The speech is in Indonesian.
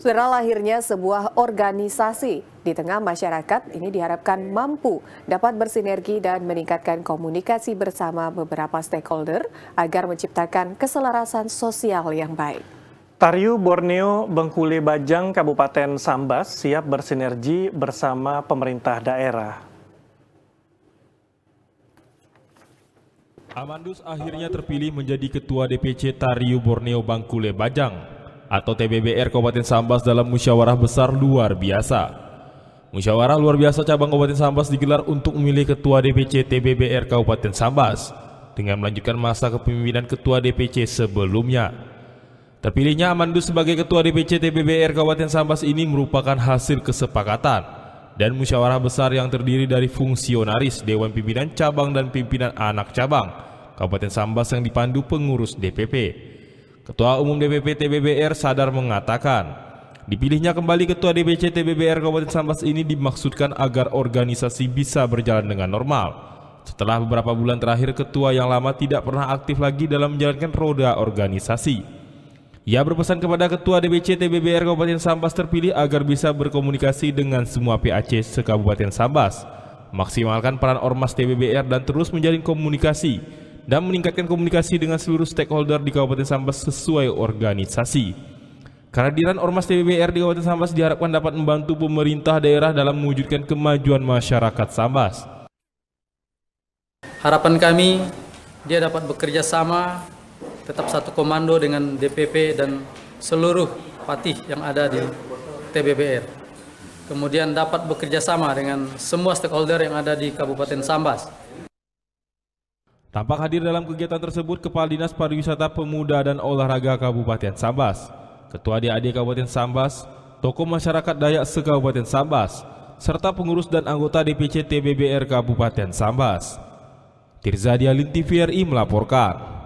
Saudara lahirnya sebuah organisasi di tengah masyarakat ini diharapkan mampu dapat bersinergi dan meningkatkan komunikasi bersama beberapa stakeholder agar menciptakan keselarasan sosial yang baik. Taryu Borneo Bengkule Bajang Kabupaten Sambas siap bersinergi bersama pemerintah daerah. Amandus akhirnya terpilih menjadi Ketua DPC Taryu Borneo Bangkule Bajang atau TBBR Kabupaten Sambas dalam musyawarah besar luar biasa. Musyawarah luar biasa cabang Kabupaten Sambas digelar untuk memilih ketua DPC TBBR Kabupaten Sambas dengan melanjutkan masa kepemimpinan ketua DPC sebelumnya. Terpilihnya Amandus sebagai ketua DPC TBBR Kabupaten Sambas ini merupakan hasil kesepakatan dan musyawarah besar yang terdiri dari fungsionaris Dewan Pimpinan Cabang dan Pimpinan Anak Cabang Kabupaten Sambas yang dipandu pengurus DPP. Ketua Umum DPP TBBR Sadar mengatakan, Dipilihnya kembali Ketua DPC TBBR Kabupaten Sambas ini dimaksudkan agar organisasi bisa berjalan dengan normal. Setelah beberapa bulan terakhir, ketua yang lama tidak pernah aktif lagi dalam menjalankan roda organisasi. Ia berpesan kepada Ketua DPC TBBR Kabupaten Sambas terpilih agar bisa berkomunikasi dengan semua PAC sekabupaten Sambas, maksimalkan peran ormas TBBR dan terus menjalin komunikasi dan meningkatkan komunikasi dengan seluruh stakeholder di Kabupaten Sambas sesuai organisasi. Kehadiran Ormas TBBR di Kabupaten Sambas diharapkan dapat membantu pemerintah daerah dalam mewujudkan kemajuan masyarakat Sambas. Harapan kami dia dapat bekerja sama tetap satu komando dengan DPP dan seluruh patih yang ada di TBBR kemudian dapat bekerja sama dengan semua stakeholder yang ada di Kabupaten Sambas Tampak hadir dalam kegiatan tersebut Kepala Dinas Pariwisata Pemuda dan Olahraga Kabupaten Sambas, Ketua DAD Kabupaten Sambas, tokoh masyarakat Dayak se Sambas, serta pengurus dan anggota DPC TBBR Kabupaten Sambas. Tirzadia Dialin melaporkan.